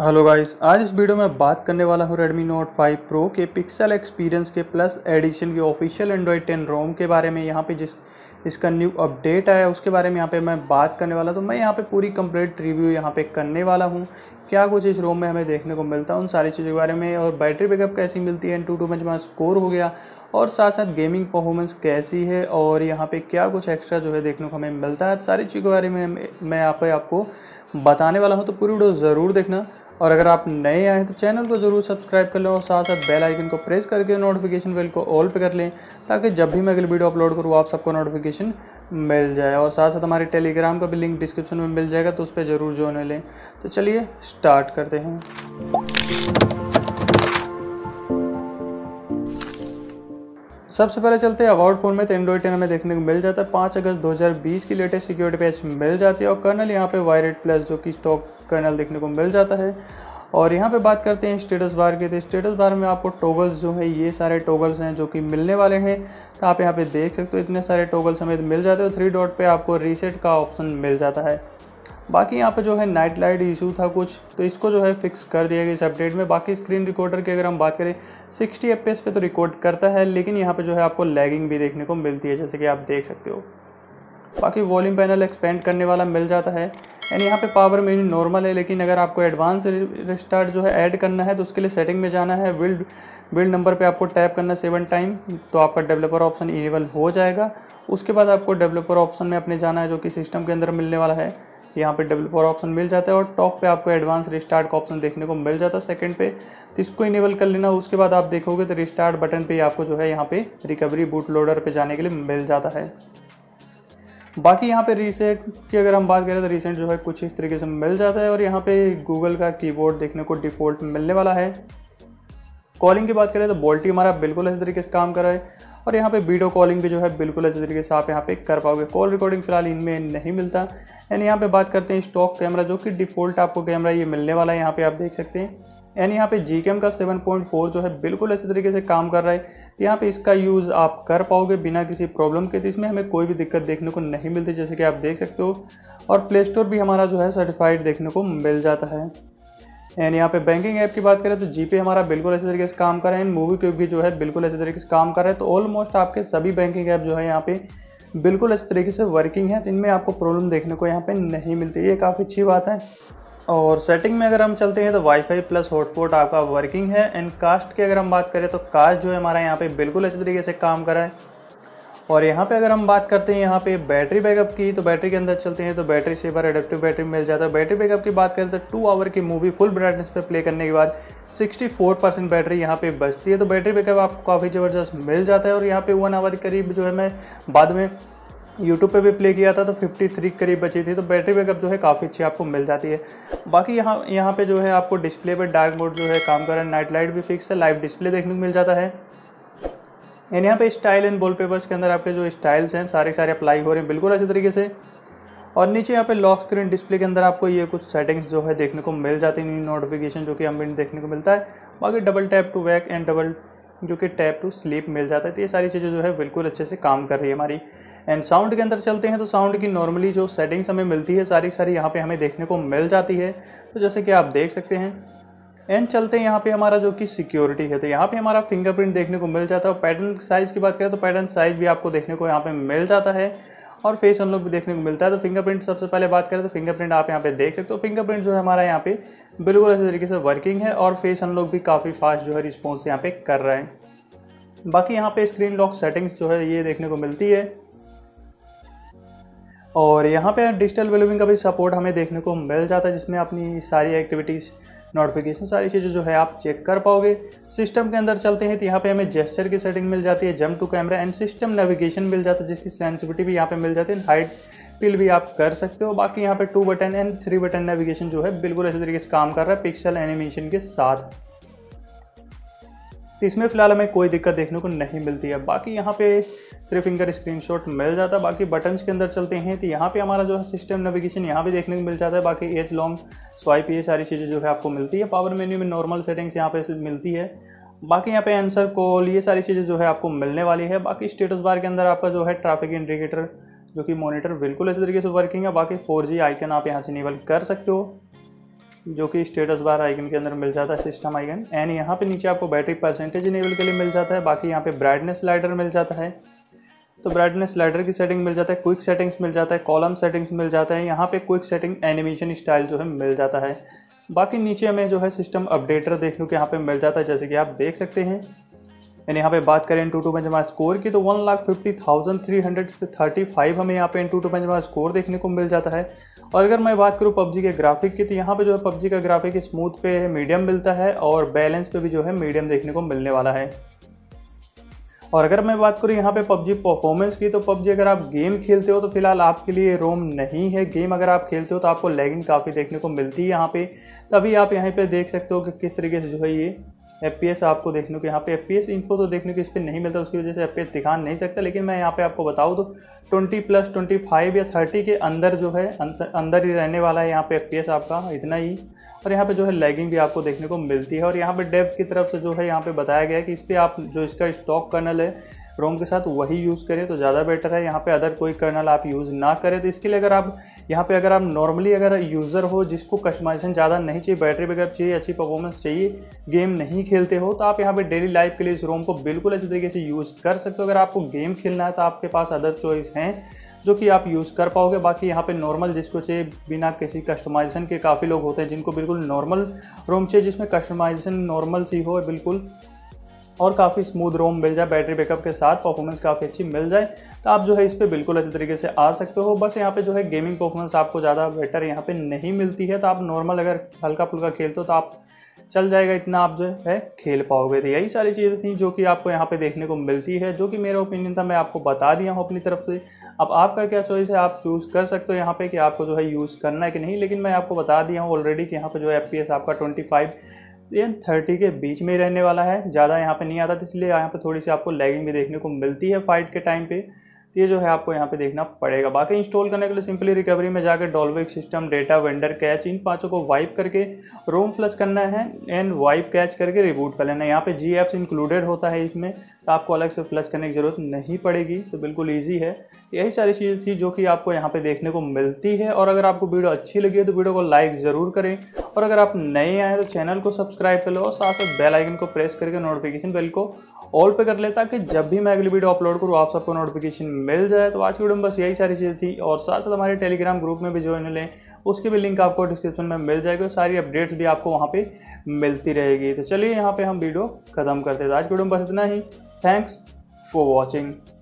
hello guys आज इस video में बात करने वाला हूँ रेडमी नोट 5 प्रो के पिक्सल एक्सपीरियंस के प्लस एडिशन के ऑफिशियल एंड्रॉयड 10 रोम के बारे में यहाँ पे जिस इसका न्यू अपडेट आया उसके बारे में यहाँ पे मैं बात करने वाला तो मैं यहाँ पे पूरी कंप्लीट रिव्यू यहाँ पे करने वाला हूँ क्या कुछ इस रोम में हमें देखने को मिलता है उन सारी चीज़ों के बारे में और बैटरी बैकअप कैसी मिलती है AnTuTu benchmark score हो गया और साथ साथ गेमिंग परफॉर्मेंस कैसी है और यहाँ पर क्या कुछ एक्स्ट्रा जो है देखने को हमें मिलता है सारी चीज़ों के बारे में मैं यहाँ पर आपको बताने वाला हूँ तो पूरी वीडियो ज़रूर देखना और अगर आप नए आए हैं तो चैनल को ज़रूर सब्सक्राइब कर लें और साथ साथ बेल आइकन को प्रेस करके नोटिफिकेशन बेल को ऑल पे कर लें ताकि जब भी मैं अगली वीडियो अपलोड करूँ आप सबको नोटिफिकेशन मिल जाए और साथ साथ हमारे टेलीग्राम का भी लिंक डिस्क्रिप्शन में मिल जाएगा तो उस पर ज़रूर ज्वाइन लें तो चलिए स्टार्ट करते हैं सबसे पहले चलते हैं अवार्ड फोन में तो एंड्रॉइड टेन हमें देखने को मिल जाता है पाँच अगस्त 2020 की लेटेस्ट सिक्योरिटी पैच मिल जाती है और कर्नल यहाँ पे वायरेड प्लस जो कि स्टॉक कर्नल देखने को मिल जाता है और यहाँ पे बात करते हैं स्टेटस बार के तो स्टेटस बार में आपको टोगल्स जो है ये सारे टोगल्स हैं जो कि मिलने वाले हैं तो आप यहाँ पे देख सकते हो इतने सारे टोगल्स हमें मिल जाते हैं थ्री डॉट पे आपको रीसेट का ऑप्शन मिल जाता है बाकी यहाँ पे जो है नाइट लाइट इशू था कुछ तो इसको जो है फिक्स कर दिया गया इस अपडेट में बाकी स्क्रीन रिकॉर्डर की अगर हम बात करें 60 एफ पे तो रिकॉर्ड करता है लेकिन यहाँ पे जो है आपको लैगिंग भी देखने को मिलती है जैसे कि आप देख सकते हो बाकी वॉल्यूम पैनल एक्सपेंड करने वाला मिल जाता है एंड यहाँ पे पावर मेन्यू नॉर्मल है लेकिन अगर आपको एडवांस रिस्टार्ट जो है ऐड करना है तो उसके लिए सेटिंग में जाना है बिल्ड बिल्ड नंबर पे आपको टैप करना सेवन टाइम तो आपका डेवलपर ऑप्शन इनेबल हो जाएगा उसके बाद आपको डेवलपर ऑप्शन में अपने जाना है जो कि सिस्टम के अंदर मिलने वाला है यहाँ पे डेवलपर ऑप्शन मिल जाता है और टॉप पे आपको एडवांस रिस्टार्ट का ऑप्शन देखने को मिल जाता है सेकंड पे तो इसको इनेबल कर लेना उसके बाद आप देखोगे तो रिस्टार्ट बटन पे आपको जो है यहाँ पे रिकवरी बूट लोडर पे जाने के लिए मिल जाता है बाकी यहाँ पे रीसेट की अगर हम बात करें तो रीसेंट जो है कुछ इस तरीके से मिल जाता है और यहाँ पे गूगल का की देखने को डिफ़ॉल्ट मिलने वाला है कॉलिंग की बात करें तो बोल्टी हमारा बिल्कुल इसी तरीके से काम कर रहा है और यहाँ पे वीडियो कॉलिंग भी जो है बिल्कुल अच्छे तरीके से आप यहाँ पे कर पाओगे कॉल रिकॉर्डिंग फिलहाल इनमें नहीं मिलता एंड यहाँ पे बात करते हैं स्टॉक कैमरा जो कि डिफ़ॉल्ट आपको कैमरा ये मिलने वाला है यहाँ पे आप देख सकते हैं एंड यहाँ पे जी का 7.4 जो है बिल्कुल अच्छे तरीके से काम कर रहा है तो यहाँ पे इसका यूज़ आप कर पाओगे बिना किसी प्रॉब्लम के तो इसमें हमें कोई भी दिक्कत देखने को नहीं मिलती जैसे कि आप देख सकते हो और प्ले स्टोर भी हमारा जो है सर्टिफाइड देखने को मिल जाता है एंड यहाँ पे बैंकिंग ऐप की बात करें तो जीपे हमारा बिल्कुल तो तो अच्छे तो तरीके से काम कर रहा है एंड मूवी क्यूब भी जो है बिल्कुल अच्छे तरीके से काम कर रहा है तो ऑलमोस्ट आपके सभी बैंकिंग ऐप जो है यहाँ पे बिल्कुल अच्छे तरीके से वर्किंग है तो इनमें आपको प्रॉब्लम देखने को यहाँ पे नहीं मिलती ये काफ़ी अच्छी बात है और सेटिंग में अगर हम चलते हैं तो वाईफाई प्लस हॉटस्पॉट आपका वर्किंग है एंड कास्ट की अगर हम बात करें तो कास्ट जो है हमारा यहाँ पे बिल्कुल अच्छे तरीके से काम कर रहा है और यहाँ पे अगर हम बात करते हैं यहाँ पे बैटरी बैकअप की तो बैटरी के अंदर चलते हैं तो बैटरी सेवर एडेप्टिव बैटरी मिल जाता है बैटरी बैकअप की बात करें तो टू आवर की मूवी फुल ब्राइटनेस पर प्ले करने के बाद 64 परसेंट बैटरी यहाँ पे बचती है तो बैटरी बैकअप आपको काफ़ी ज़बरदस्त मिल जाता है और यहाँ पे वन आवर के करीब जो है मैं बाद में यूट्यूब पे भी प्ले किया था तो 53 करीब बची थी तो बैटरी बैकअप जो है काफ़ी अच्छी आपको मिल जाती है बाकी यहाँ यहाँ पे जो है आपको डिस्प्ले पे डार्क मोड जो है काम कर रहा है नाइट लाइट भी फिक्स है लाइव डिस्प्ले देखने को मिल जाता है एंड यहाँ पे स्टाइल एंड वॉल पेपर्स के अंदर आपके जो स्टाइल्स हैं सारे सारे अप्लाई हो रहे हैं बिल्कुल अच्छे तरीके से और नीचे यहाँ पे लॉक स्क्रीन डिस्प्ले के अंदर आपको ये कुछ सेटिंग्स जो है देखने को मिल जाती है नोटिफिकेशन जो कि हमें देखने को मिलता है बाकी double tap to wake and double जो कि टैप टू स्लीप मिल जाता है तो ये सारी चीज़ें जो है बिल्कुल अच्छे से काम कर रही है हमारी एंड साउंड के अंदर चलते हैं तो साउंड की नॉर्मली जो सेटिंग्स हमें मिलती है सारी सारी यहाँ पे हमें देखने को मिल जाती है तो जैसे कि आप देख सकते हैं एंड चलते हैं यहाँ पे हमारा जो कि सिक्योरिटी है तो यहाँ पे हमारा फिंगरप्रिंट देखने को मिल जाता है पैटर्न साइज़ की बात करें तो पैटर्न साइज़ भी आपको देखने को यहाँ पे मिल जाता है और फेस हम लोग भी देखने को मिलता है तो फिंगरप्रिंट सबसे पहले बात करें तो फिंगरप्रिंट आप यहाँ पे देख सकते हो फिंगरप्रिंट जो है हमारा यहाँ पे बिल्कुल अच्छे तरीके से वर्किंग है और फेस हम लोग भी काफ़ी फास्ट जो है रिस्पॉन्स यहाँ पे कर रहे हैं बाकी यहाँ पे स्क्रीन लॉक सेटिंग्स जो है ये देखने को मिलती है और यहाँ पे डिजिटल वेलुविंग का भी सपोर्ट हमें देखने को मिल जाता है जिसमें अपनी सारी एक्टिविटीज़ नोटिफिकेशन सारी चीज़ें जो है आप चेक कर पाओगे सिस्टम के अंदर चलते हैं तो यहाँ पे हमें जेस्चर की सेटिंग मिल जाती है jump to camera and system navigation मिल जाता है जिसकी सेंसिटिविटी भी यहाँ पे मिल जाती है हाइट पिल भी आप कर सकते हो बाकी यहाँ पे two button and three button navigation जो है बिल्कुल अच्छे तरीके से काम कर रहा है पिक्सल एनिमेशन के साथ तो इसमें फ़िलहाल हमें कोई दिक्कत देखने को नहीं मिलती है बाकी यहाँ पे सिर्फ स्क्रीन स्क्रीनशॉट मिल जाता है बाकी बटन्स के अंदर चलते हैं तो यहाँ पे हमारा जो है सिस्टम नेविगेशन यहाँ भी देखने को मिल जाता है बाकी एज लॉन्ग स्वाइप ये सारी चीज़ें जो है आपको मिलती है पावर मेन्यू में नॉर्मल सेटिंग्स यहाँ पे मिलती है बाकी यहाँ पे आंसर कॉल ये सारी चीज़ें जो है आपको मिलने वाली है बाकी स्टेटस बार के अंदर आपका जो है ट्रैफिक इंडिकेटर जो कि मॉनिटर बिल्कुल इसी तरीके से वर्किंग है बाकी फोर आइकन आप यहाँ से इनेबल कर सकते हो जो कि स्टेटस बार आइकन के अंदर मिल जाता है सिस्टम आइकन एंड यहाँ पे नीचे आपको बैटरी परसेंटेज इनेबल के लिए मिल जाता है बाकी यहाँ पे ब्राइटनेस स्लाइडर मिल जाता है तो ब्राइटनेस स्लाइडर की सेटिंग मिल जाता है क्विक सेटिंग्स मिल जाता है कॉलम सेटिंग्स मिल जाता है यहाँ पे क्विक सेटिंग एनिमेशन स्टाइल जो है मिल जाता है बाकी नीचे हमें जो है सिस्टम अपडेटर देखने को यहाँ पर मिल जाता है जैसे कि आप देख सकते हैं एंड यहाँ पे बात करें टू टू पंचमा स्कोर की तो one lakh fifty thousand three hundred से थर्टी फाइव हमें यहाँ पे AnTuTu benchmark score देखने को मिल जाता है और अगर मैं बात करूँ पबजी के ग्राफिक की तो यहाँ पे जो है पबजी का ग्राफिक स्मूथ पे मीडियम मिलता है और बैलेंस पे भी जो है मीडियम देखने को मिलने वाला है और अगर मैं बात करूँ यहाँ पे पबजी परफॉर्मेंस की तो पबजी अगर आप गेम खेलते हो तो फिलहाल आपके लिए रोम नहीं है गेम अगर आप खेलते हो तो आपको लैगिंग काफ़ी देखने को मिलती है यहाँ पे तभी आप यहाँ पे देख सकते हो कि किस तरीके से जो है ये एफ आपको देखने को यहाँ पे एफ इन्फो तो देखने को इस पर नहीं मिलता उसकी वजह से एफ दिखा नहीं सकता लेकिन मैं यहाँ पे आपको बताऊँ तो 20 प्लस 25 या 30 के अंदर जो है अंदर ही रहने वाला है यहाँ पे एफ आपका इतना ही और यहाँ पे जो है लैगिंग भी आपको देखने को मिलती है और यहाँ पे डेव की तरफ से जो है यहाँ पे बताया गया है कि इस पर आप जो इसका स्टॉक कर्नल है क्रोम के साथ वही यूज़ करें तो ज़्यादा बेटर है यहाँ पे अदर कोई कर्नल आप यूज़ ना करें तो इसके लिए अगर आप यहाँ पे अगर आप नॉर्मली अगर यूज़र हो जिसको कस्टमाइजेशन ज़्यादा नहीं चाहिए बैटरी बैकअप चाहिए अच्छी परफॉर्मेंस चाहिए गेम नहीं खेलते हो तो आप यहाँ पर डेली लाइफ के लिए इस रोम को बिल्कुल अच्छी तरीके से यूज़ कर सकते हो अगर आपको गेम खेलना है तो आपके पास अदर चॉइस हैं जो कि आप यूज़ कर पाओगे बाकी यहाँ पे नॉर्मल जिसको चाहिए बिना किसी कस्टमाइजेशन के काफ़ी लोग होते हैं जिनको बिल्कुल नॉर्मल रोम चाहिए जिसमें कस्टमाइजेशन नॉर्मल सी हो बिल्कुल और काफ़ी स्मूथ रोम मिल जाए बैटरी बैकअप के साथ परफॉर्मेंस काफ़ी अच्छी मिल जाए तो आप जो है इस पर बिल्कुल अच्छे तरीके से आ सकते हो बस यहाँ पे जो है गेमिंग परफॉर्मेंस आपको ज़्यादा बेटर यहाँ पे नहीं मिलती है तो आप नॉर्मल अगर हल्का फुल्का खेलते हो तो आप चल जाएगा इतना आप जो है खेल पाओगे तो यही सारी चीज़ें थी जो कि आपको यहाँ पे देखने को मिलती है जो कि मेरा ओपिनियन था मैं आपको बता दिया हूँ अपनी तरफ से अब आपका क्या चॉइस है आप चूज़ कर सकते हो यहाँ पे कि आपको जो है यूज़ करना है कि नहीं लेकिन मैं आपको बता दिया हूँ ऑलरेडी कि यहाँ पे जो है एफ आपका ट्वेंटी एन थर्टी के बीच में ही रहने वाला है ज़्यादा यहाँ पे नहीं आता तो इसलिए यहाँ पे थोड़ी सी आपको लैगिंग भी देखने को मिलती है फाइट के टाइम पे तो ये जो है आपको यहाँ पे देखना पड़ेगा बाकी इंस्टॉल करने के लिए सिंपली रिकवरी में जाकर dalvik system data vendor cache इन पांचों को वाइप करके रोम फ्लश करना है एंड वाइप कैच करके रिबूट कर लेना यहाँ पे जी एप्स इंक्लूडेड होता है इसमें तो आपको अलग से फ्लश करने की ज़रूरत नहीं पड़ेगी तो बिल्कुल ईजी है तो यही सारी चीज़ थी जो कि आपको यहाँ पर देखने को मिलती है और अगर आपको वीडियो अच्छी लगी है तो वीडियो को लाइक ज़रूर करें और अगर आप नए आए तो चैनल को सब्सक्राइब कर लो और साथ साथ बेलाइकन को प्रेस करके नोटिफिकेशन बिल को ऑल पे कर लेता कि जब भी मैं अगली वीडियो अपलोड करूँ आप सबको नोटिफिकेशन मिल जाए तो आज की वीडियो में बस यही सारी चीज़ें थी और साथ साथ हमारे टेलीग्राम ग्रुप में भी ज्वाइन लें उसकी भी लिंक आपको डिस्क्रिप्शन में मिल जाएगी और सारी अपडेट्स भी आपको वहाँ पर मिलती रहेगी तो चलिए यहाँ पर हम वीडियो ख़त्म करते हैं तो आज की वीडियो में बस इतना ही थैंक्स फॉर वॉचिंग